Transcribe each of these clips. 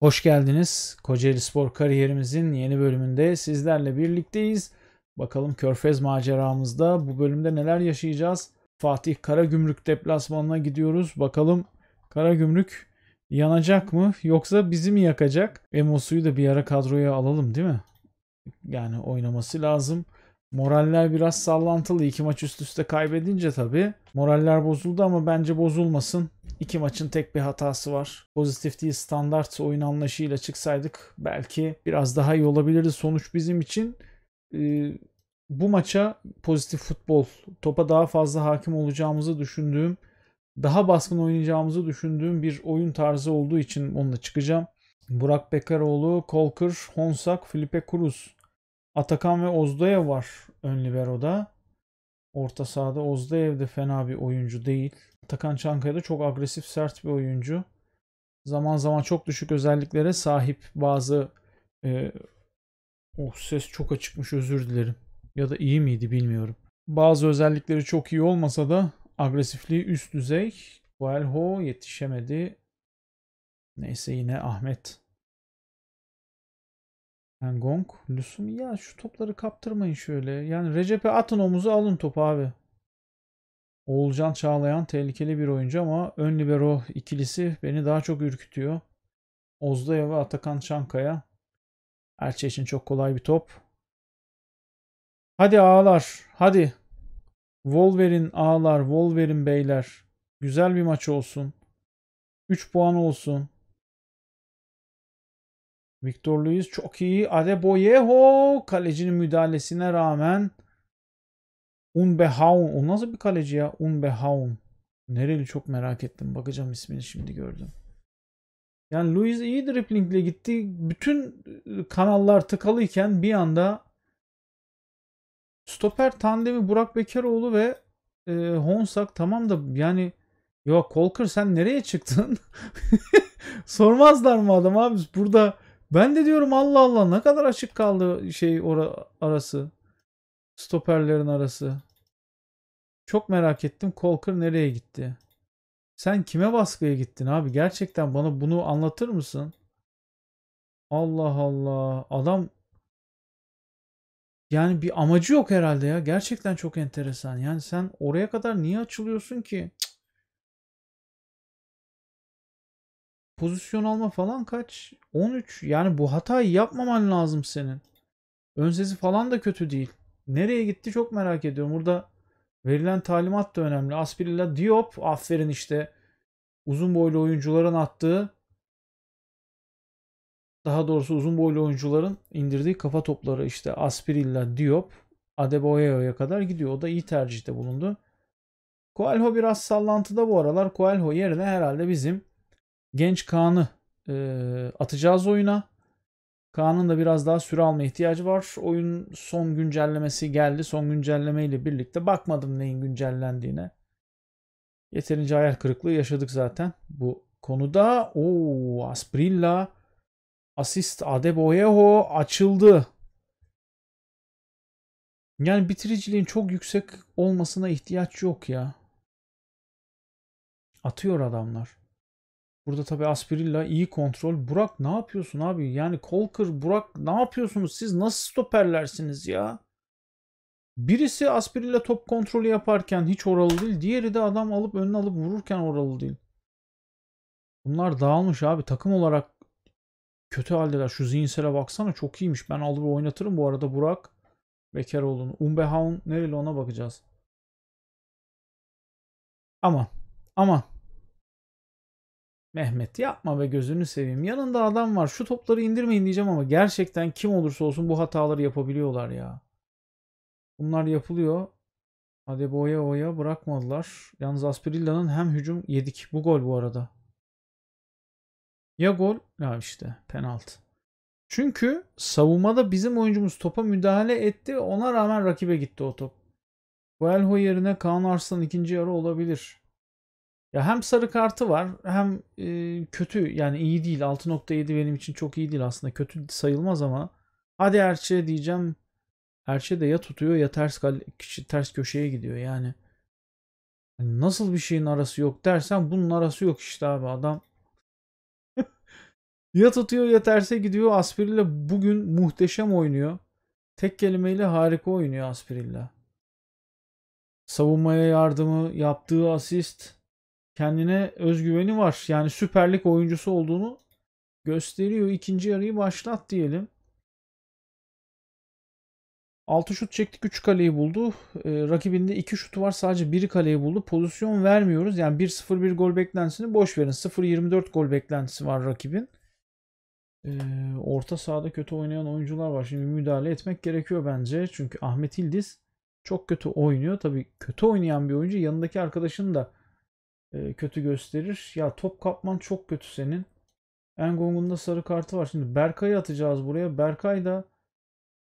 Hoş geldiniz. Kocaeli Spor kariyerimizin yeni bölümünde sizlerle birlikteyiz. Bakalım Körfez maceramızda bu bölümde neler yaşayacağız? Fatih Karagümrük deplasmanına gidiyoruz. Bakalım Karagümrük yanacak mı yoksa bizi mi yakacak? Emosu'yu da bir ara kadroya alalım değil mi? Yani oynaması lazım. Moraller biraz sallantılı. İki maç üst üste kaybedince tabii. Moraller bozuldu ama bence bozulmasın. İki maçın tek bir hatası var. Pozitif değil standart oyun anlayışıyla çıksaydık belki biraz daha iyi olabilirdi. Sonuç bizim için e, bu maça pozitif futbol, topa daha fazla hakim olacağımızı düşündüğüm, daha baskın oynayacağımızı düşündüğüm bir oyun tarzı olduğu için onunla çıkacağım. Burak Bekaroğlu, Kolker, Honsak, Filipe Cruz Atakan ve Ozdoyev var ön libero'da. Orta sahada Ozdayev de fena bir oyuncu değil. Atakan da çok agresif, sert bir oyuncu. Zaman zaman çok düşük özelliklere sahip bazı e, oh ses çok açıkmış özür dilerim. Ya da iyi miydi bilmiyorum. Bazı özellikleri çok iyi olmasa da agresifliği üst düzey. Guelho yetişemedi. Neyse yine Ahmet yani Gong, Lusum ya şu topları kaptırmayın şöyle. Yani Recep'e atın omuzu alın topu abi. Oğulcan Çağlayan tehlikeli bir oyuncu ama ön libero ikilisi beni daha çok ürkütüyor. Ozdaya ve Atakan Çankaya. Erçe şey için çok kolay bir top. Hadi ağlar. Hadi. Wolverin ağlar. Wolverin beyler. Güzel bir maç olsun. 3 puan olsun. Victor Luiz çok iyi. Adeboyeho kalecinin müdahalesine rağmen Unbehaun. O nasıl bir kaleci ya? Unbehaun. Nereli çok merak ettim. Bakacağım ismini şimdi gördüm. Yani Luiz iyi driplingle gitti. Bütün e, kanallar tıkalıyken bir anda stoper tandemi Burak Bekaroğlu ve e, Honsak tamam da yani ya Kolkır sen nereye çıktın? Sormazlar mı adam abi burada ben de diyorum Allah Allah ne kadar açık kaldı şey ora, arası. Stoperlerin arası. Çok merak ettim Colker nereye gitti? Sen kime baskıya gittin abi? Gerçekten bana bunu anlatır mısın? Allah Allah. Adam yani bir amacı yok herhalde ya. Gerçekten çok enteresan. Yani sen oraya kadar niye açılıyorsun ki? Cık. pozisyon alma falan kaç? 13. Yani bu hatayı yapmaman lazım senin. Ön sesi falan da kötü değil. Nereye gitti çok merak ediyorum. Burada verilen talimat da önemli. Aspirilla Diop aferin işte. Uzun boylu oyuncuların attığı daha doğrusu uzun boylu oyuncuların indirdiği kafa topları işte Aspirilla Diop Adebayo'ya kadar gidiyor. O da iyi tercihte bulundu. Coelho biraz sallantıda bu aralar. Coelho yerine herhalde bizim genç Kaan'ı e, atacağız oyuna. Kaan'ın da biraz daha süre alma ihtiyacı var. Oyun son güncellemesi geldi. Son güncelleme ile birlikte bakmadım neyin güncellendiğine. Yeterince ayar kırıklığı yaşadık zaten bu konuda. o Asprilla asist Adeboyeho açıldı. Yani bitiriciliğin çok yüksek olmasına ihtiyaç yok ya. Atıyor adamlar. Burada tabi Aspirilla iyi kontrol. Burak ne yapıyorsun abi? Yani Kolkır, Burak ne yapıyorsunuz? Siz nasıl stoperlersiniz ya? Birisi Aspirilla top kontrolü yaparken hiç oralı değil. Diğeri de adam alıp önüne alıp vururken oralı değil. Bunlar dağılmış abi. Takım olarak kötü haldeler. Şu zihinsele baksana çok iyiymiş. Ben alıp oynatırım bu arada Burak Bekeroğlu'nu. Umbehaun nereli ona bakacağız. Ama, ama. Mehmet yapma ve gözünü seveyim. Yanında adam var. Şu topları indirmeyin diyeceğim ama gerçekten kim olursa olsun bu hataları yapabiliyorlar ya. Bunlar yapılıyor. Hadi Adeboya oya bırakmadılar. Yalnız Aspirilla'nın hem hücum yedik. Bu gol bu arada. Ya gol ya işte penaltı. Çünkü savunmada bizim oyuncumuz topa müdahale etti. Ona rağmen rakibe gitti o top. Guelho yerine Kaan Arslan ikinci yarı olabilir. Ya hem sarı kartı var hem e, kötü yani iyi değil. 6.7 benim için çok iyi değil aslında. Kötü sayılmaz ama hadi Erçe diyeceğim. Erçe de ya tutuyor ya ters ters köşeye gidiyor yani. Nasıl bir şeyin arası yok dersen bunun arası yok işte abi adam. ya tutuyor ya terse gidiyor. Aspirilla bugün muhteşem oynuyor. Tek kelimeyle harika oynuyor Aspirilla. Savunmaya yardımı, yaptığı asist, kendine özgüveni var. Yani süperlik oyuncusu olduğunu gösteriyor. İkinci yarıyı başlat diyelim. 6 şut çektik 3 kaleyi buldu. E, rakibinde 2 şutu var sadece 1 kaleyi buldu. Pozisyon vermiyoruz. Yani 1-0-1 gol beklentisini boş verin. 0-24 gol beklentisi var rakibin. E, orta sahada kötü oynayan oyuncular var. Şimdi müdahale etmek gerekiyor bence. Çünkü Ahmet İldiz çok kötü oynuyor. Tabii kötü oynayan bir oyuncu yanındaki arkadaşını da e, kötü gösterir. Ya top kapman çok kötü senin. Engong'un da sarı kartı var. Şimdi Berkay'ı atacağız buraya. Berkay da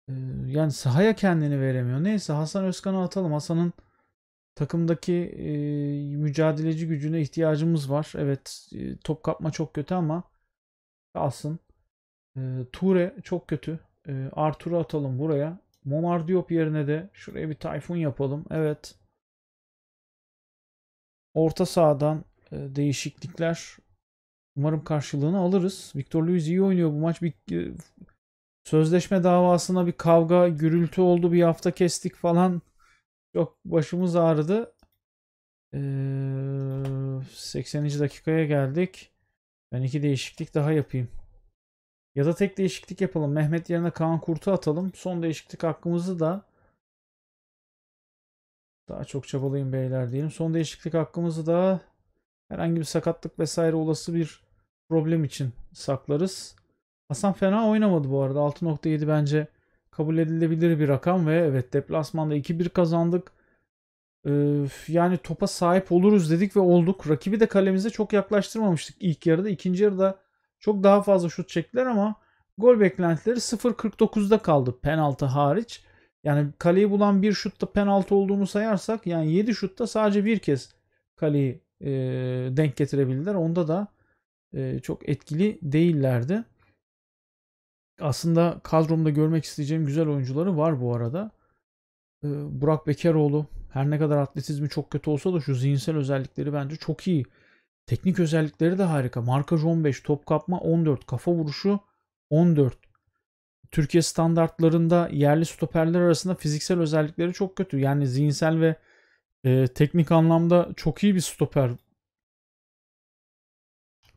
e, yani sahaya kendini veremiyor. Neyse Hasan Özkan'ı atalım. Hasan'ın takımdaki e, mücadeleci gücüne ihtiyacımız var. Evet e, top kapma çok kötü ama alsın. E, Ture çok kötü. E, Artur'u atalım buraya. Momar Diop yerine de şuraya bir Tayfun yapalım. Evet. Orta sahadan e, değişiklikler umarım karşılığını alırız. Victor Luiz iyi oynuyor bu maç. Bir e, sözleşme davasına bir kavga, gürültü oldu. Bir hafta kestik falan. çok başımız ağrıdı. 80. E, dakikaya geldik. Ben iki değişiklik daha yapayım. Ya da tek değişiklik yapalım. Mehmet yerine Kaan Kurt'u atalım. Son değişiklik hakkımızı da daha çok çabalayın beyler diyelim. Son değişiklik hakkımızı da herhangi bir sakatlık vesaire olası bir problem için saklarız. Hasan fena oynamadı bu arada. 6.7 bence kabul edilebilir bir rakam ve evet deplasmanda 2-1 kazandık. Ee, yani topa sahip oluruz dedik ve olduk. Rakibi de kalemize çok yaklaştırmamıştık ilk yarıda. ikinci yarıda çok daha fazla şut çektiler ama gol beklentileri 0.49'da kaldı penaltı hariç. Yani kaleyi bulan bir şutta penaltı olduğunu sayarsak yani 7 şutta sadece bir kez kaleyi e, denk getirebildiler. Onda da e, çok etkili değillerdi. Aslında kadromda görmek isteyeceğim güzel oyuncuları var bu arada. E, Burak Bekeroğlu her ne kadar atletizmi çok kötü olsa da şu zihinsel özellikleri bence çok iyi. Teknik özellikleri de harika. Markaj 15, top kapma 14, kafa vuruşu 14. Türkiye standartlarında yerli stoperler arasında fiziksel özellikleri çok kötü. Yani zihinsel ve e, teknik anlamda çok iyi bir stoper.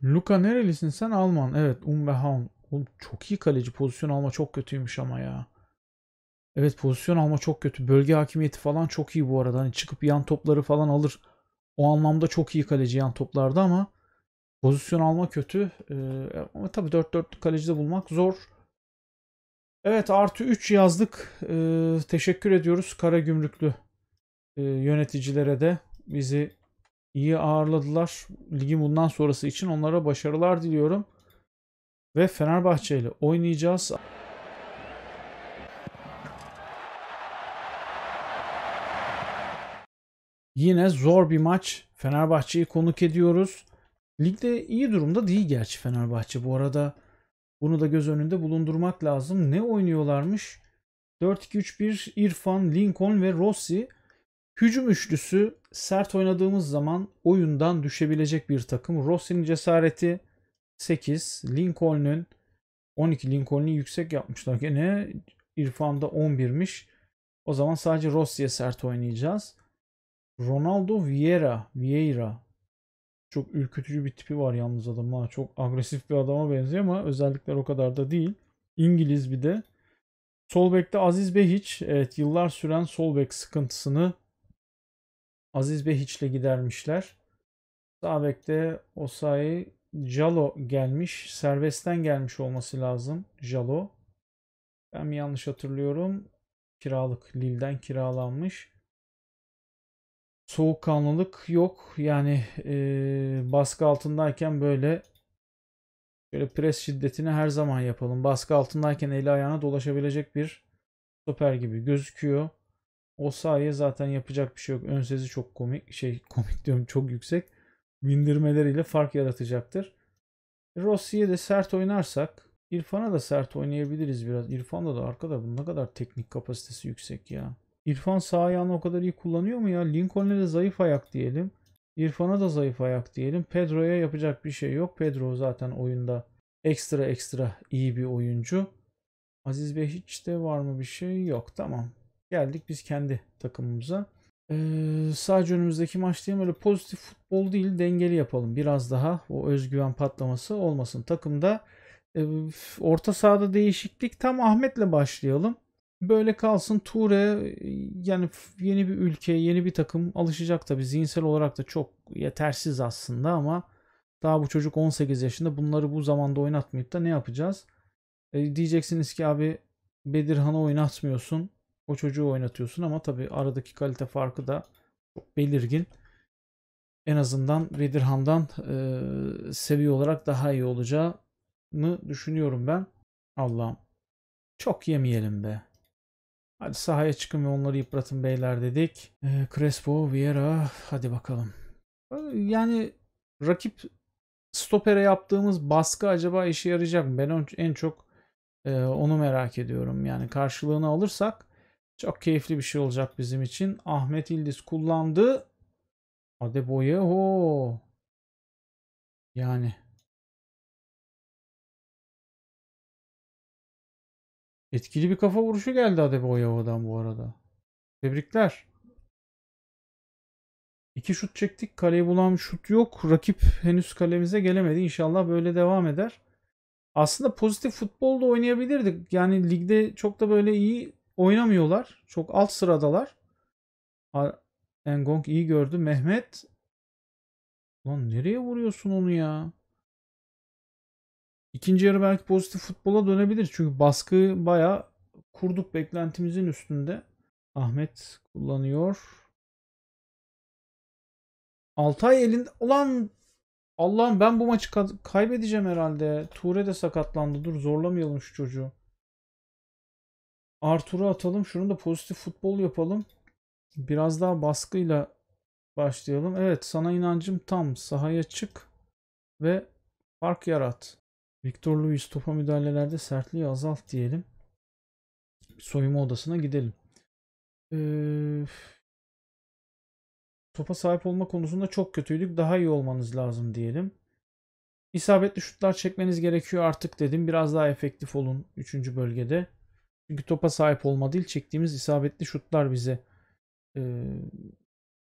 Luka nerelisin sen? Alman. Evet Umbehaun. Oğlum çok iyi kaleci. Pozisyon alma çok kötüymüş ama ya. Evet pozisyon alma çok kötü. Bölge hakimiyeti falan çok iyi bu arada. Hani çıkıp yan topları falan alır. O anlamda çok iyi kaleci yan toplarda ama pozisyon alma kötü. Ee, ama tabii 4-4'lük kalecide bulmak zor. Evet artı 3 yazdık. Ee, teşekkür ediyoruz kara gümrüklü e, yöneticilere de. Bizi iyi ağırladılar. Ligin bundan sonrası için onlara başarılar diliyorum. Ve Fenerbahçe ile oynayacağız. Yine zor bir maç. Fenerbahçe'yi konuk ediyoruz. Ligde iyi durumda değil gerçi Fenerbahçe bu arada. Bunu da göz önünde bulundurmak lazım. Ne oynuyorlarmış? 4-2-3-1 İrfan, Lincoln ve Rossi. Hücum üçlüsü sert oynadığımız zaman oyundan düşebilecek bir takım. Rossi'nin cesareti 8. Lincoln'ün 12. Lincoln'i yüksek yapmışlar gene. İrfan'da 11'miş. O zaman sadece Rossi'ye sert oynayacağız. Ronaldo Vieira, Vieira çok ürkütücü bir tipi var yalnız adamın ha. Çok agresif bir adama benziyor ama özellikler o kadar da değil. İngiliz bir de. Sol bekte Aziz Behiç. Evet yıllar süren sol bek sıkıntısını Aziz ile gidermişler. Sağ bekte Osayi Jalo gelmiş. Serbestten gelmiş olması lazım Jalo. Ben mi yanlış hatırlıyorum? Kiralık Lille'den kiralanmış soğukkanlılık yok. Yani e, baskı altındayken böyle şöyle pres şiddetini her zaman yapalım. Baskı altındayken eli ayağına dolaşabilecek bir stoper gibi gözüküyor. O sayede zaten yapacak bir şey yok. Ön sezi çok komik. Şey komik diyorum çok yüksek. Bindirmeleriyle fark yaratacaktır. Rossi'ye de sert oynarsak İrfan'a da sert oynayabiliriz biraz. İrfan'da da arkada bu ne kadar teknik kapasitesi yüksek ya. İrfan sağ ayağını o kadar iyi kullanıyor mu ya? Lincoln'e de zayıf ayak diyelim. İrfan'a da zayıf ayak diyelim. Pedro'ya yapacak bir şey yok. Pedro zaten oyunda ekstra ekstra iyi bir oyuncu. Aziz Bey hiç de var mı bir şey? Yok tamam. Geldik biz kendi takımımıza. Ee, sadece önümüzdeki maç değil böyle pozitif futbol değil dengeli yapalım. Biraz daha o özgüven patlaması olmasın. Takımda e, orta sahada değişiklik tam Ahmet'le başlayalım. Böyle kalsın Ture e, yani yeni bir ülke, yeni bir takım alışacak tabi zihinsel olarak da çok yetersiz aslında ama daha bu çocuk 18 yaşında bunları bu zamanda oynatmayıp da ne yapacağız? E, diyeceksiniz ki abi Bedirhan'ı oynatmıyorsun. O çocuğu oynatıyorsun ama tabi aradaki kalite farkı da belirgin. En azından Bedirhan'dan e, seviye olarak daha iyi olacağını düşünüyorum ben. Allah'ım. Çok yemeyelim be. Hadi sahaya çıkın ve onları yıpratın beyler dedik. E, Crespo, Vieira hadi bakalım. Ee, yani rakip stopere yaptığımız baskı acaba işe yarayacak mı? Ben en çok e, onu merak ediyorum. Yani karşılığını alırsak çok keyifli bir şey olacak bizim için. Ahmet İldiz kullandı. Adeboye ho. Yani Etkili bir kafa vuruşu geldi Adebayo'dan bu arada. Tebrikler. İki şut çektik. Kaleyi bulan şut yok. Rakip henüz kalemize gelemedi. İnşallah böyle devam eder. Aslında pozitif futbolda oynayabilirdik. Yani ligde çok da böyle iyi oynamıyorlar. Çok alt sıradalar. Engong iyi gördü. Mehmet. Lan nereye vuruyorsun onu ya? İkinci yarı belki pozitif futbola dönebilir. Çünkü baskı baya kurduk beklentimizin üstünde. Ahmet kullanıyor. Altay elinde olan Allah'ım ben bu maçı kaybedeceğim herhalde. Ture de sakatlandı. Dur zorlamayalım şu çocuğu. Artur'u atalım. Şunu da pozitif futbol yapalım. Biraz daha baskıyla başlayalım. Evet sana inancım tam. Sahaya çık ve fark yarat. Victor Luis topa müdahalelerde sertliği azalt diyelim. Soyunma odasına gidelim. Ee, topa sahip olma konusunda çok kötüydük. Daha iyi olmanız lazım diyelim. İsabetli şutlar çekmeniz gerekiyor artık dedim. Biraz daha efektif olun 3. bölgede. Çünkü topa sahip olma değil çektiğimiz isabetli şutlar bize e,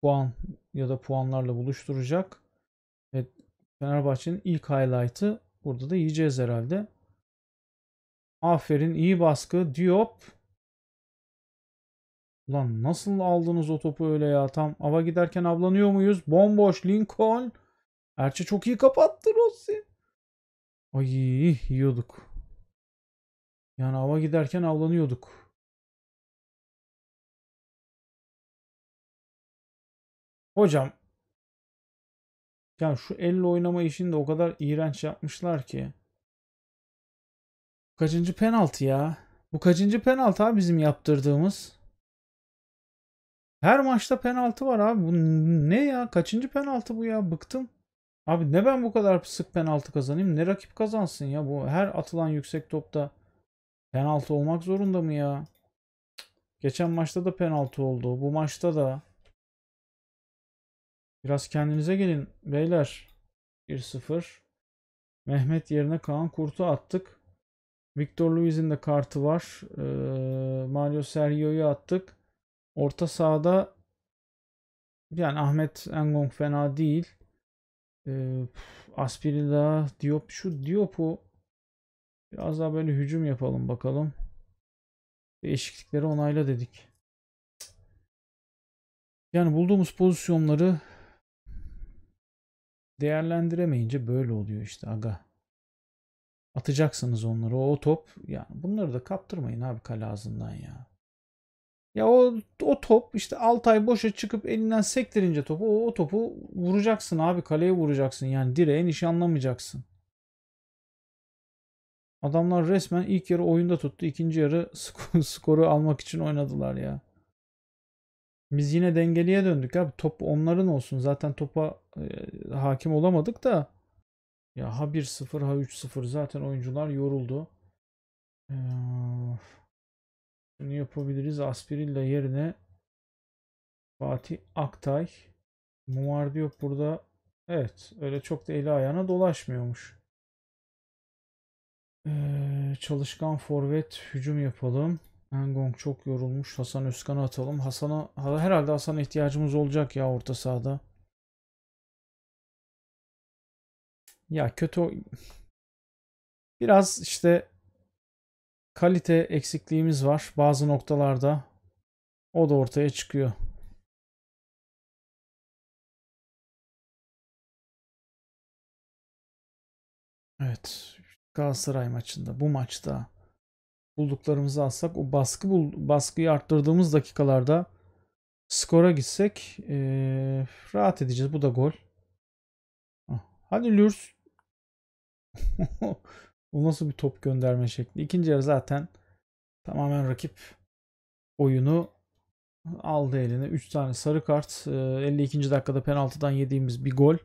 puan ya da puanlarla buluşturacak. Evet, Fenerbahçe'nin ilk highlight'ı Burada da yiyeceğiz herhalde. Aferin iyi baskı. Diop. Ulan nasıl aldınız o topu öyle ya? Tam ava giderken avlanıyor muyuz? Bomboş Lincoln. Erçe çok iyi kapattı Rossi. Ay yiyorduk. Yani ava giderken avlanıyorduk. Hocam ya şu elle oynama işini de o kadar iğrenç yapmışlar ki. Kaçıncı penaltı ya? Bu kaçıncı penaltı abi bizim yaptırdığımız? Her maçta penaltı var abi. Bu ne ya? Kaçıncı penaltı bu ya? Bıktım. Abi ne ben bu kadar sık penaltı kazanayım ne rakip kazansın ya bu her atılan yüksek topta penaltı olmak zorunda mı ya? Geçen maçta da penaltı oldu. Bu maçta da Biraz kendinize gelin beyler. 1-0. Mehmet yerine Kaan Kurt'u attık. Victor Luiz'in de kartı var. Ee, Mario Sergio'yu attık. Orta sahada yani Ahmet Engong fena değil. Ee, Aspirilla, Diop şu Diop'u biraz daha böyle hücum yapalım bakalım. Değişiklikleri onayla dedik. Yani bulduğumuz pozisyonları Değerlendiremeyince böyle oluyor işte aga. Atacaksınız onları o top. ya bunları da kaptırmayın abi kale ağzından ya. Ya o, o top işte ay boşa çıkıp elinden sektirince topu o, o topu vuracaksın abi kaleye vuracaksın yani direğe nişanlamayacaksın. Adamlar resmen ilk yarı oyunda tuttu. ikinci yarı skoru almak için oynadılar ya. Biz yine dengeliye döndük abi. Top onların olsun. Zaten topa e, hakim olamadık da. Ya ha 1-0 ha 3-0 zaten oyuncular yoruldu. Ee, şunu yapabiliriz. Aspirilla yerine Fatih Aktay. Mumar yok burada. Evet öyle çok da eli ayağına dolaşmıyormuş. Ee, çalışkan forvet hücum yapalım. Hengong çok yorulmuş. Hasan Özkan'ı atalım. Hasan'a herhalde Hasan'a ihtiyacımız olacak ya orta sahada. Ya kötü biraz işte kalite eksikliğimiz var bazı noktalarda. O da ortaya çıkıyor. Evet. Galatasaray maçında bu maçta bulduklarımızı alsak o baskı bul, baskıyı arttırdığımız dakikalarda skora gitsek e, rahat edeceğiz. Bu da gol. Ah, hadi Lürs. Bu nasıl bir top gönderme şekli? İkinci yarı zaten tamamen rakip oyunu aldı eline. 3 tane sarı kart. 52. dakikada penaltıdan yediğimiz bir gol.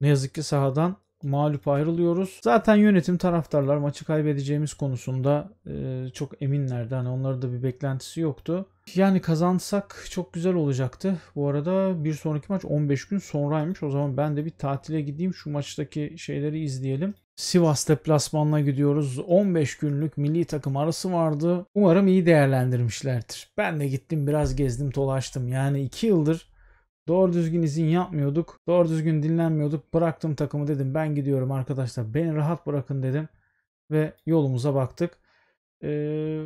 Ne yazık ki sahadan mağlup ayrılıyoruz. Zaten yönetim taraftarlar maçı kaybedeceğimiz konusunda e, çok eminlerdi. Hani onların da bir beklentisi yoktu. Yani kazansak çok güzel olacaktı. Bu arada bir sonraki maç 15 gün sonraymış. O zaman ben de bir tatile gideyim. Şu maçtaki şeyleri izleyelim. Sivas deplasmanına gidiyoruz. 15 günlük milli takım arası vardı. Umarım iyi değerlendirmişlerdir. Ben de gittim biraz gezdim dolaştım. Yani 2 yıldır Doğru düzgün izin yapmıyorduk. Doğru düzgün dinlenmiyorduk. Bıraktım takımı dedim ben gidiyorum arkadaşlar. Beni rahat bırakın dedim. Ve yolumuza baktık. Ee,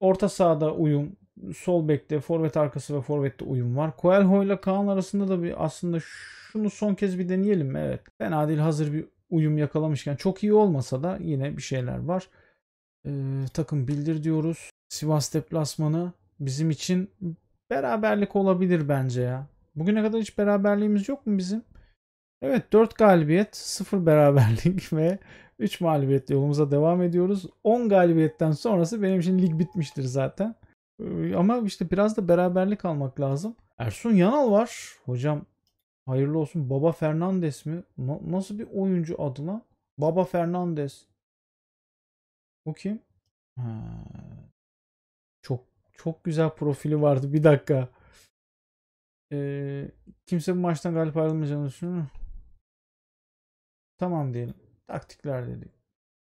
orta sahada uyum. Sol bekte, forvet arkası ve forvette uyum var. Coelho ile Kaan arasında da bir aslında şunu son kez bir deneyelim mi? Evet. ben adil hazır bir uyum yakalamışken. Çok iyi olmasa da yine bir şeyler var. Ee, takım bildir diyoruz. Sivas deplasmanı bizim için beraberlik olabilir bence ya. Bugüne kadar hiç beraberliğimiz yok mu bizim? Evet 4 galibiyet, 0 beraberlik ve 3 mağlubiyetle yolumuza devam ediyoruz. 10 galibiyetten sonrası benim için lig bitmiştir zaten. Ee, ama işte biraz da beraberlik almak lazım. Ersun Yanal var. Hocam hayırlı olsun. Baba Fernandes mi? Na- nasıl bir oyuncu adına? Baba Fernandes. O kim? Ha. Çok çok güzel profili vardı. Bir dakika. Ee, kimse bu maçtan galip ayrılmayacağını düşünüyor. Tamam diyelim. Taktikler dedik.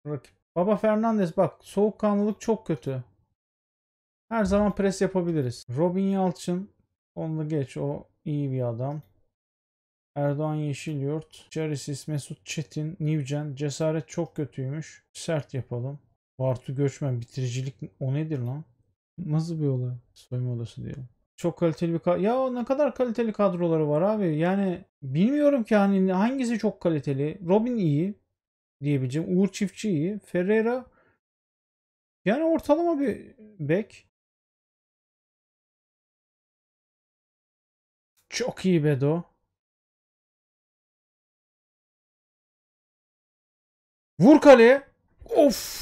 Rakip. Baba Fernandez bak soğukkanlılık çok kötü. Her zaman pres yapabiliriz. Robin Yalçın. Onu geç o iyi bir adam. Erdoğan Yeşilyurt, Carisis, Mesut Çetin, Nivcen. Cesaret çok kötüymüş. Sert yapalım. Bartu Göçmen bitiricilik o nedir lan? Nasıl bir olay? Soyma odası diyelim. Çok kaliteli bir Ya ne kadar kaliteli kadroları var abi. Yani bilmiyorum ki hani hangisi çok kaliteli. Robin iyi diyebileceğim. Uğur Çiftçi iyi. Ferreira yani ortalama bir bek. Çok iyi Bedo. Vur kaleye. Of.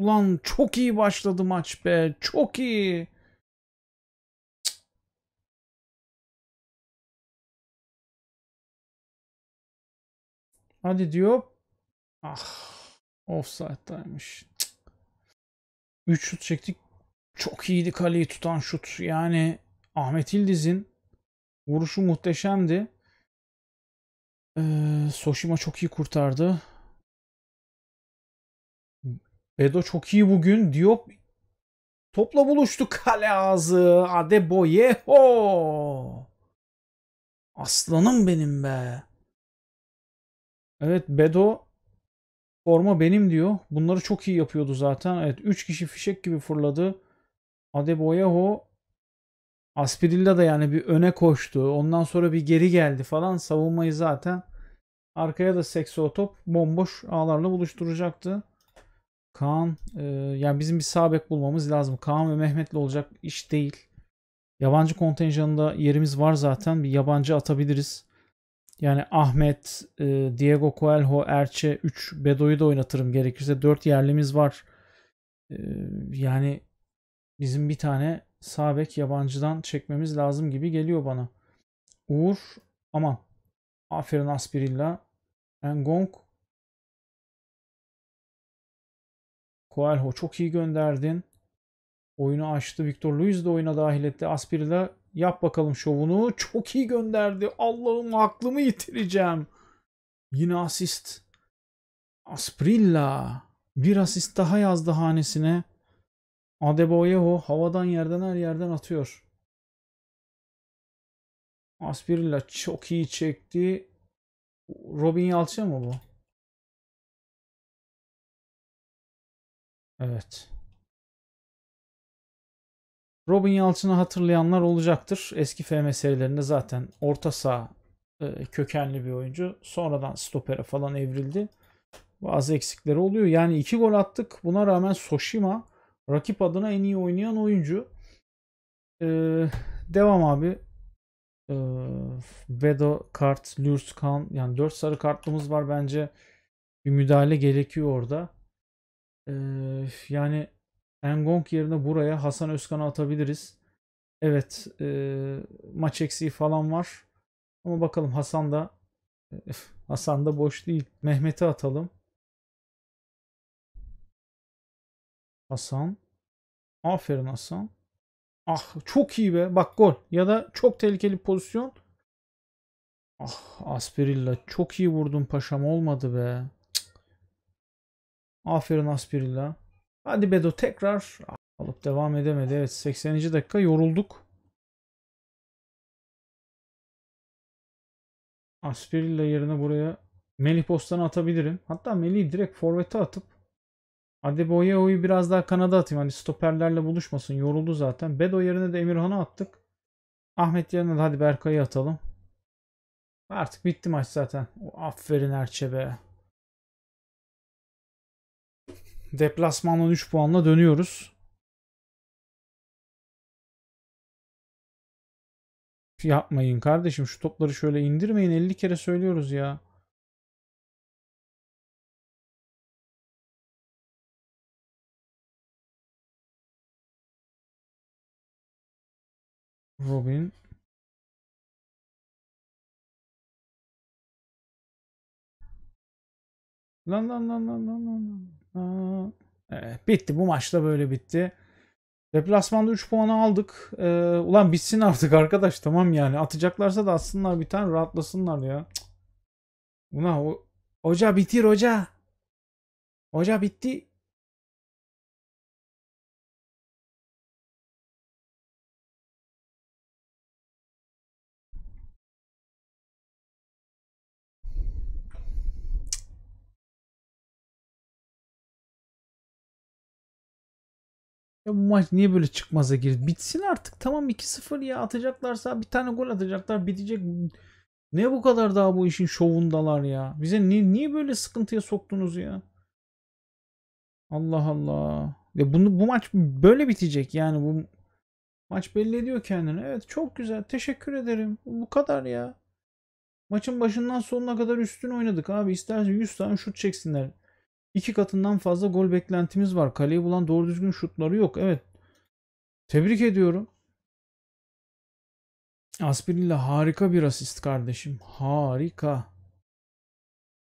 lan çok iyi başladı maç be. Çok iyi. Hadi diyor. Ah. Offside'daymış. Cık. 3 şut çektik. Çok iyiydi kaleyi tutan şut. Yani Ahmet İldiz'in vuruşu muhteşemdi. Ee, Soshima çok iyi kurtardı. Bedo çok iyi bugün. Diop topla buluştu kale ağzı. Adeboyeho. Aslanım benim be. Evet Bedo forma benim diyor. Bunları çok iyi yapıyordu zaten. Evet 3 kişi fişek gibi fırladı. Adeboyaho Aspirilla da yani bir öne koştu. Ondan sonra bir geri geldi falan. Savunmayı zaten arkaya da sekso top bomboş ağlarla buluşturacaktı. Kaan e, yani bizim bir sağ bek bulmamız lazım. Kaan ve Mehmet'le olacak iş değil. Yabancı kontenjanında yerimiz var zaten. Bir yabancı atabiliriz. Yani Ahmet, e, Diego Coelho, Erçe 3 Bedo'yu da oynatırım gerekirse. 4 yerlimiz var. E, yani bizim bir tane sağ yabancıdan çekmemiz lazım gibi geliyor bana. Uğur aman. Aferin Aspirilla. Engong. Coelho çok iyi gönderdin. Oyunu açtı. Victor Luiz de oyuna dahil etti. Aspirilla Yap bakalım şovunu. Çok iyi gönderdi. Allah'ım aklımı yitireceğim. Yine asist. Asprilla. Bir asist daha yazdı hanesine. Adebayo havadan yerden her yerden atıyor. Asprilla çok iyi çekti. Robin Yalçın mı bu? Evet. Robin Yalçın'ı hatırlayanlar olacaktır. Eski FM serilerinde zaten orta sağ e, kökenli bir oyuncu. Sonradan stopere falan evrildi. Bazı eksikleri oluyor. Yani iki gol attık. Buna rağmen Soshima rakip adına en iyi oynayan oyuncu. E, devam abi. E, Bedo kart, Lürs Yani dört sarı kartımız var bence. Bir müdahale gerekiyor orada. E, yani Engong yerine buraya Hasan Özkan'ı atabiliriz. Evet e, maç eksiği falan var. Ama bakalım Hasan da e, Hasan da boş değil. Mehmet'i atalım. Hasan. Aferin Hasan. Ah çok iyi be. Bak gol. Ya da çok tehlikeli pozisyon. Ah Aspirilla çok iyi vurdun paşam olmadı be. Cık. Aferin Aspirilla. Hadi Bedo tekrar. Alıp devam edemedi. Evet 80. dakika yorulduk. Aspirilla yerine buraya Melih Bostan'ı atabilirim. Hatta Melih'i direkt forvete atıp Adeboyeo'yu biraz daha kanada atayım. Hani stoperlerle buluşmasın. Yoruldu zaten. Bedo yerine de Emirhan'ı attık. Ahmet yerine de hadi Berkay'ı atalım. Artık bitti maç zaten. Aferin Erçe be. Deplasmandan 3 puanla dönüyoruz. Yapmayın kardeşim şu topları şöyle indirmeyin 50 kere söylüyoruz ya. Robin Lan lan lan lan lan lan lan. Bitti bu maçta böyle bitti. Deplasmanda 3 puanı aldık. Ee, ulan bitsin artık arkadaş tamam yani. Atacaklarsa da atsınlar bir tane rahatlasınlar ya. Cık. Buna o... hoca bitir hoca. Hoca bitti. Ya bu maç niye böyle çıkmaza gir? Bitsin artık. Tamam 2-0 ya atacaklarsa bir tane gol atacaklar. Bitecek. Ne bu kadar daha bu işin şovundalar ya? Bize ni niye böyle sıkıntıya soktunuz ya? Allah Allah. Ya bunu bu maç böyle bitecek yani bu maç belli ediyor kendini. Evet çok güzel. Teşekkür ederim. Bu kadar ya. Maçın başından sonuna kadar üstün oynadık abi. İstersen 100 tane şut çeksinler. İki katından fazla gol beklentimiz var. Kaleyi bulan doğru düzgün şutları yok. Evet. Tebrik ediyorum. Aspirinle harika bir asist kardeşim. Harika.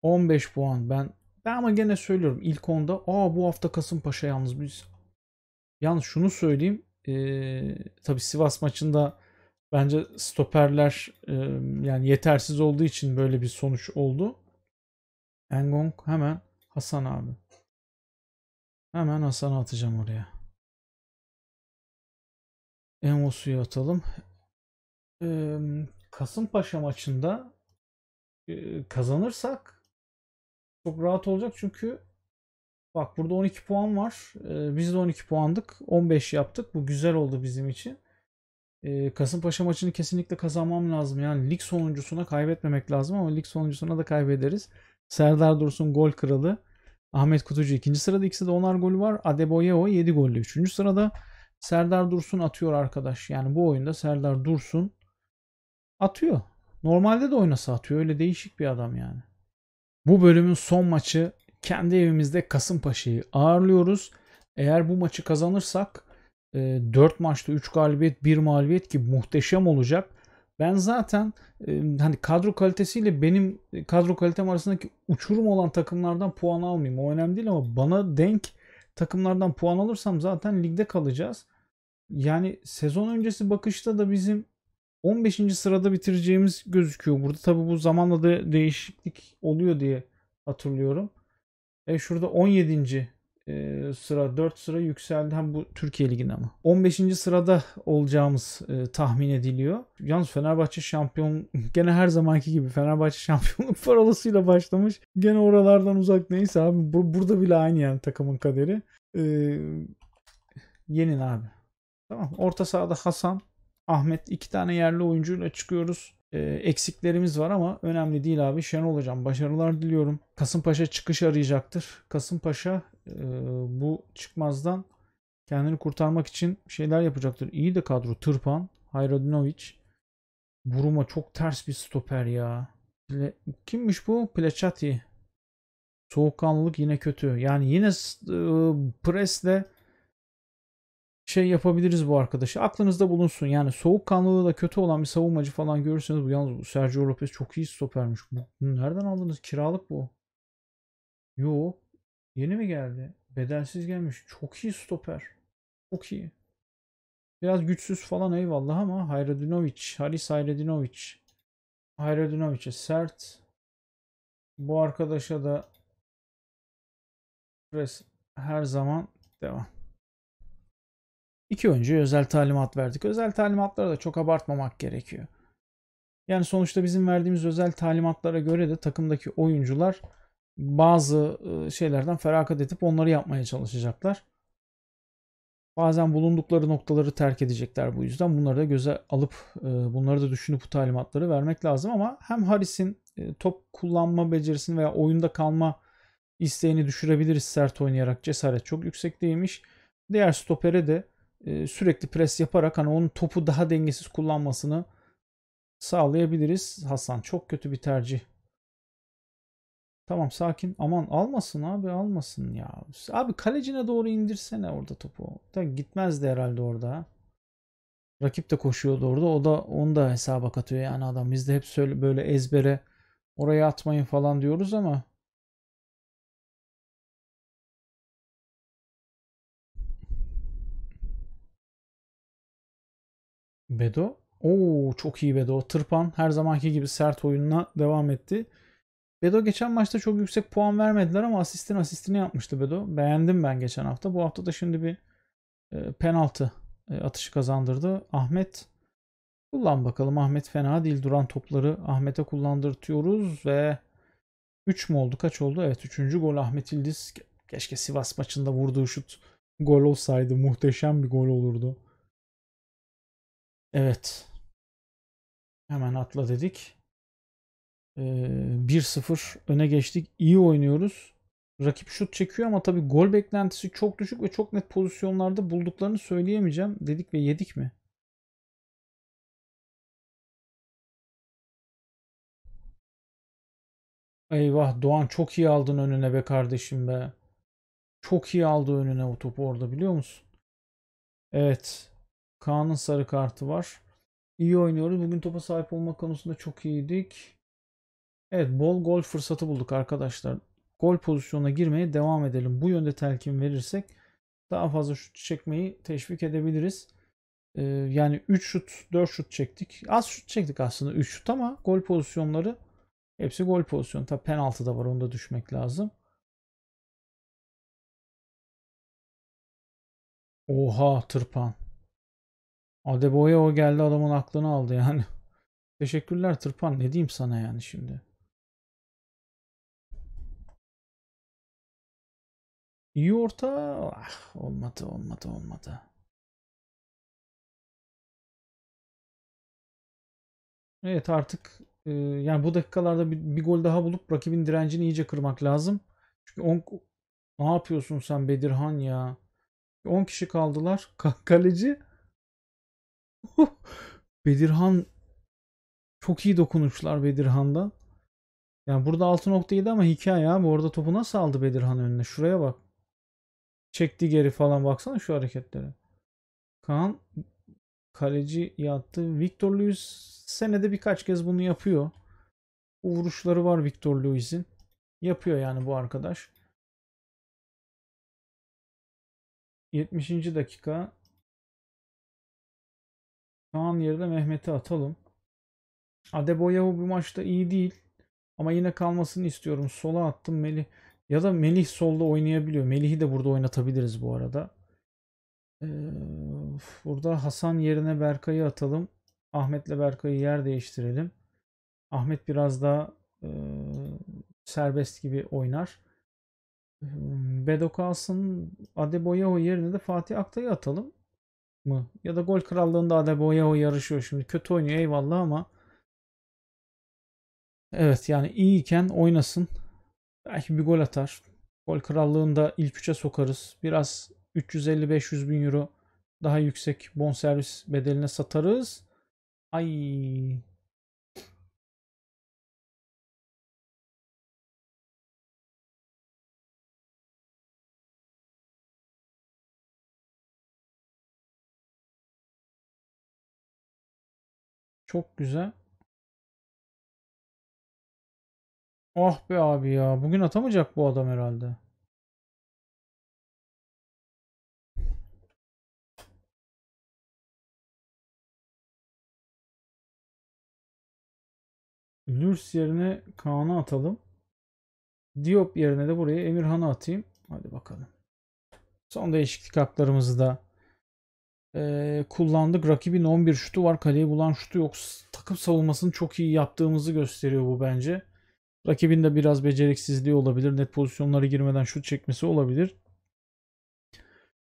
15 puan. Ben ben ama gene söylüyorum ilk onda. aa bu hafta Kasımpaşa yalnız biz yalnız şunu söyleyeyim ee, tabi Sivas maçında bence stoperler e, yani yetersiz olduğu için böyle bir sonuç oldu. Engong hemen Hasan abi. Hemen Hasan'ı atacağım oraya. Emosu'yu atalım. Ee, Kasımpaşa maçında e, kazanırsak çok rahat olacak çünkü bak burada 12 puan var. Ee, biz de 12 puandık. 15 yaptık. Bu güzel oldu bizim için. Ee, Kasımpaşa maçını kesinlikle kazanmam lazım. Yani lig sonuncusuna kaybetmemek lazım ama lig sonuncusuna da kaybederiz. Serdar Dursun gol kralı. Ahmet Kutucu ikinci sırada ikisi de onar golü var. Adeboyeo 7 golle 3. sırada. Serdar Dursun atıyor arkadaş. Yani bu oyunda Serdar Dursun atıyor. Normalde de oynasa atıyor. Öyle değişik bir adam yani. Bu bölümün son maçı kendi evimizde Kasımpaşa'yı ağırlıyoruz. Eğer bu maçı kazanırsak 4 e, maçta 3 galibiyet 1 mağlubiyet ki muhteşem olacak. Ben zaten e, hani kadro kalitesiyle benim kadro kalitem arasındaki uçurum olan takımlardan puan almayayım. O önemli değil ama bana denk takımlardan puan alırsam zaten ligde kalacağız. Yani sezon öncesi bakışta da bizim 15. sırada bitireceğimiz gözüküyor. Burada tabi bu zamanla da değişiklik oluyor diye hatırlıyorum. E şurada 17. Ee, sıra 4 sıra yükseldi hem bu Türkiye Ligi'nde ama. 15. sırada olacağımız e, tahmin ediliyor. Yalnız Fenerbahçe şampiyon gene her zamanki gibi Fenerbahçe şampiyonluk parolasıyla başlamış. Gene oralardan uzak neyse abi bu, burada bile aynı yani takımın kaderi. E, yenin abi. Tamam orta sahada Hasan Ahmet iki tane yerli oyuncuyla çıkıyoruz. Ee, eksiklerimiz var ama önemli değil abi. Şenol Hocam başarılar diliyorum. Kasımpaşa çıkış arayacaktır. Kasımpaşa e, bu çıkmazdan kendini kurtarmak için şeyler yapacaktır. İyi de kadro. Tırpan, Hayradinovic. Buruma çok ters bir stoper ya. Ple Kimmiş bu? Pleçati. Soğukkanlılık yine kötü. Yani yine e, presle şey yapabiliriz bu arkadaşı. Aklınızda bulunsun. Yani soğukkanlılığı da kötü olan bir savunmacı falan görürseniz bu yalnız bu Sergio Lopez çok iyi stopermiş. Bu, nereden aldınız? Kiralık bu. Yok. Yeni mi geldi? Bedelsiz gelmiş. Çok iyi stoper. Çok iyi. Biraz güçsüz falan eyvallah ama Hayredinovic, Haris Hayredinovic. Hayredinoviç'e sert. Bu arkadaşa da her zaman devam. İki önce özel talimat verdik. Özel talimatlara da çok abartmamak gerekiyor. Yani sonuçta bizim verdiğimiz özel talimatlara göre de takımdaki oyuncular bazı e, şeylerden feragat edip onları yapmaya çalışacaklar. Bazen bulundukları noktaları terk edecekler bu yüzden. Bunları da göze alıp e, bunları da düşünüp bu talimatları vermek lazım ama hem Harris'in e, top kullanma becerisini veya oyunda kalma isteğini düşürebiliriz sert oynayarak cesaret çok yüksek değilmiş. Diğer stopere de e, sürekli pres yaparak hani onun topu daha dengesiz kullanmasını sağlayabiliriz. Hasan çok kötü bir tercih. Tamam sakin. Aman almasın abi almasın ya. Abi kalecine doğru indirsene orada topu. Da gitmezdi herhalde orada. Rakip de koşuyordu orada. O da onu da hesaba katıyor yani adam. Biz de hep böyle ezbere oraya atmayın falan diyoruz ama Bedo. Oo çok iyi Bedo. Tırpan her zamanki gibi sert oyununa devam etti. Bedo geçen maçta çok yüksek puan vermediler ama asistin asistini yapmıştı Bedo. Beğendim ben geçen hafta. Bu hafta da şimdi bir e, penaltı e, atışı kazandırdı. Ahmet kullan bakalım. Ahmet fena değil. Duran topları Ahmet'e kullandırtıyoruz ve 3 mü oldu? Kaç oldu? Evet 3. gol Ahmet İldiz. Keşke Sivas maçında vurduğu şut gol olsaydı. Muhteşem bir gol olurdu. Evet. Hemen atla dedik. Ee, 1-0 öne geçtik. İyi oynuyoruz. Rakip şut çekiyor ama tabii gol beklentisi çok düşük ve çok net pozisyonlarda bulduklarını söyleyemeyeceğim. Dedik ve yedik mi? Eyvah Doğan çok iyi aldın önüne be kardeşim be. Çok iyi aldı önüne o topu orada biliyor musun? Evet. Kaan'ın sarı kartı var. İyi oynuyoruz. Bugün topa sahip olma konusunda çok iyiydik. Evet bol gol fırsatı bulduk arkadaşlar. Gol pozisyonuna girmeye devam edelim. Bu yönde telkin verirsek daha fazla şut çekmeyi teşvik edebiliriz. Ee, yani 3 şut 4 şut çektik. Az şut çektik aslında 3 şut ama gol pozisyonları hepsi gol pozisyonu. Tabi penaltı da var onda düşmek lazım. Oha tırpan. Adeboy'a o geldi adamın aklını aldı yani. Teşekkürler Tırpan ne diyeyim sana yani şimdi. İyi orta ah, olmadı olmadı olmadı. Evet artık e, yani bu dakikalarda bir, bir gol daha bulup rakibin direncini iyice kırmak lazım. Çünkü on, ne yapıyorsun sen Bedirhan ya? 10 kişi kaldılar. Kaleci Bedirhan çok iyi dokunuşlar Bedirhan'da. Yani burada noktaydı ama hikaye abi. Orada topu nasıl aldı Bedirhan önüne? Şuraya bak. Çekti geri falan baksana şu hareketlere. Kaan kaleci yattı. Victor Luis senede birkaç kez bunu yapıyor. O vuruşları var Victor Luis'in. Yapıyor yani bu arkadaş. 70. dakika Kaan yerine Mehmet'i atalım. Adebayo bu maçta iyi değil. Ama yine kalmasını istiyorum. Sola attım Melih. Ya da Melih solda oynayabiliyor. Melih'i de burada oynatabiliriz bu arada. Ee, burada Hasan yerine Berkay'ı atalım. Ahmet'le Berkay'ı yer değiştirelim. Ahmet biraz daha e, serbest gibi oynar. Ee, Bedo kalsın. Adebayo yerine de Fatih Aktay'ı atalım mı? Ya da gol krallığında Adebayo yarışıyor şimdi. Kötü oynuyor eyvallah ama Evet yani iyiyken oynasın. Belki bir gol atar. Gol krallığında ilk 3'e sokarız. Biraz 350-500 bin euro daha yüksek bonservis bedeline satarız. Ay Çok güzel. Ah be abi ya. Bugün atamayacak bu adam herhalde. Lürs yerine Kaan'ı atalım. Diop yerine de buraya Emirhan'ı atayım. Hadi bakalım. Son değişiklik haklarımızı da ee, kullandık. Rakibin 11 şutu var. Kaleyi bulan şutu yok. Takım savunmasını çok iyi yaptığımızı gösteriyor bu bence. Rakibin de biraz beceriksizliği olabilir. Net pozisyonlara girmeden şut çekmesi olabilir.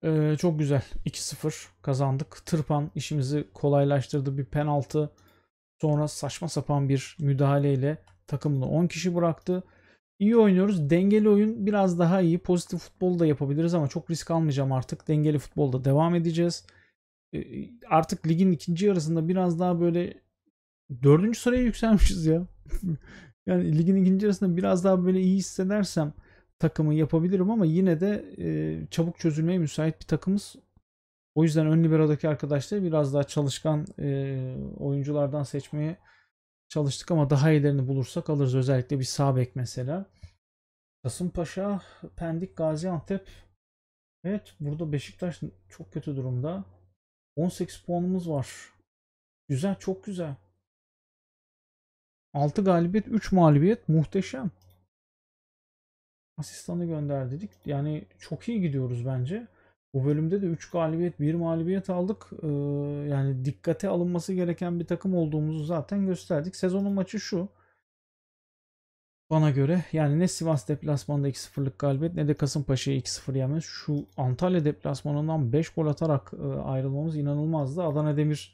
Ee, çok güzel. 2-0 kazandık. Tırpan işimizi kolaylaştırdı. Bir penaltı. Sonra saçma sapan bir müdahaleyle takımını 10 kişi bıraktı. İyi oynuyoruz. Dengeli oyun biraz daha iyi. Pozitif futbol da yapabiliriz ama çok risk almayacağım artık. Dengeli futbolda devam edeceğiz. Ee, artık ligin ikinci yarısında biraz daha böyle dördüncü sıraya yükselmişiz ya. yani ligin ikinci yarısında biraz daha böyle iyi hissedersem takımı yapabilirim ama yine de e, çabuk çözülmeye müsait bir takımız. O yüzden ön liberodaki arkadaşları biraz daha çalışkan e, oyunculardan seçmeye çalıştık ama daha iyilerini bulursak alırız. Özellikle bir sağ bek mesela. Kasımpaşa, Pendik, Gaziantep. Evet burada Beşiktaş çok kötü durumda. 18 puanımız var. Güzel çok güzel. 6 galibiyet 3 mağlubiyet muhteşem. Asistanı gönder dedik. Yani çok iyi gidiyoruz bence. Bu bölümde de 3 galibiyet 1 mağlubiyet aldık. Ee, yani dikkate alınması gereken bir takım olduğumuzu zaten gösterdik. Sezonun maçı şu. Bana göre yani ne Sivas deplasmanında 2-0'lık galibiyet ne de Kasımpaşa'ya 2-0 yenmemiz. Şu Antalya deplasmanından 5 gol atarak e, ayrılmamız inanılmazdı. Adana Demir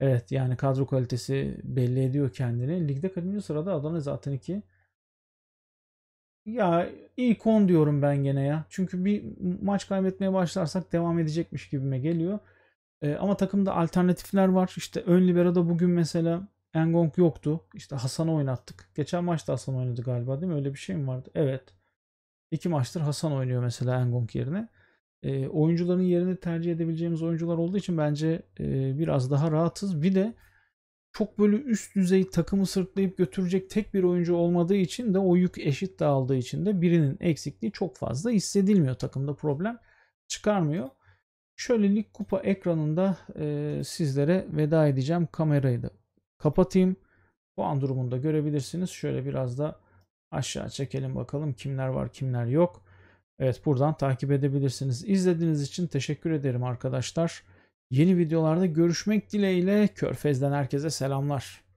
evet yani kadro kalitesi belli ediyor kendini. Ligde kaçıncı sırada Adana zaten 2. Ya ilk 10 diyorum ben gene ya. Çünkü bir maç kaybetmeye başlarsak devam edecekmiş gibime geliyor. E, ama takımda alternatifler var. İşte ön libero'da bugün mesela Engong yoktu. İşte Hasan'ı oynattık. Geçen maçta Hasan oynadı galiba değil mi? Öyle bir şey mi vardı? Evet. İki maçtır Hasan oynuyor mesela Engong yerine. E, oyuncuların yerini tercih edebileceğimiz oyuncular olduğu için bence e, biraz daha rahatız. Bir de çok böyle üst düzey takımı sırtlayıp götürecek tek bir oyuncu olmadığı için de o yük eşit dağıldığı için de birinin eksikliği çok fazla hissedilmiyor takımda problem çıkarmıyor. Şöyle lig kupa ekranında e, sizlere veda edeceğim kamerayı da kapatayım. Puan durumunda görebilirsiniz. Şöyle biraz da aşağı çekelim bakalım kimler var kimler yok. Evet buradan takip edebilirsiniz. İzlediğiniz için teşekkür ederim arkadaşlar. Yeni videolarda görüşmek dileğiyle Körfez'den herkese selamlar.